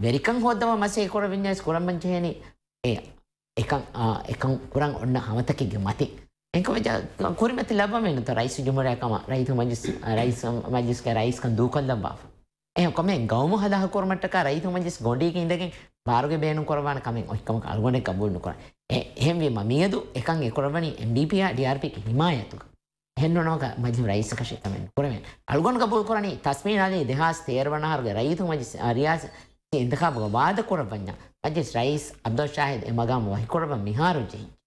වෙරිකං හෝදම මසේ කොර විඤ්ඥස් කොරම්මංචයන ඒ එකන් කුරන් ඔන්න හමතකගේ මති. එංකම කොරිමති ලබමෙන රයිසු ජුමරයකම රයිතු රයිස මජිස්ක රයිස්කන් දූකොල්දම් බා. එහකොම ගෞම හදහ කොරමටක රයිතු මජිස් ගොඩික ඉඳගෙන් බාරග බේනු කරවාන කමින් ඔක්කම අල්ගොන කබුල්ු කර එහෙම්වීම මියදු එකන් එකොරවනි MDP ඩRP හිමායතුක. හෙන්නනෝක මජි රයිස කශිකමෙන් කරමෙන් අල්ගොන් කබුල් කරන තස්මීනාදේ දෙහස් තේරවනාහරග රයිතු මජිස් අරියාස انتخاب وعد قربنا مجلس رئيس عبد الشاهد إمام وهي قرب مهارجين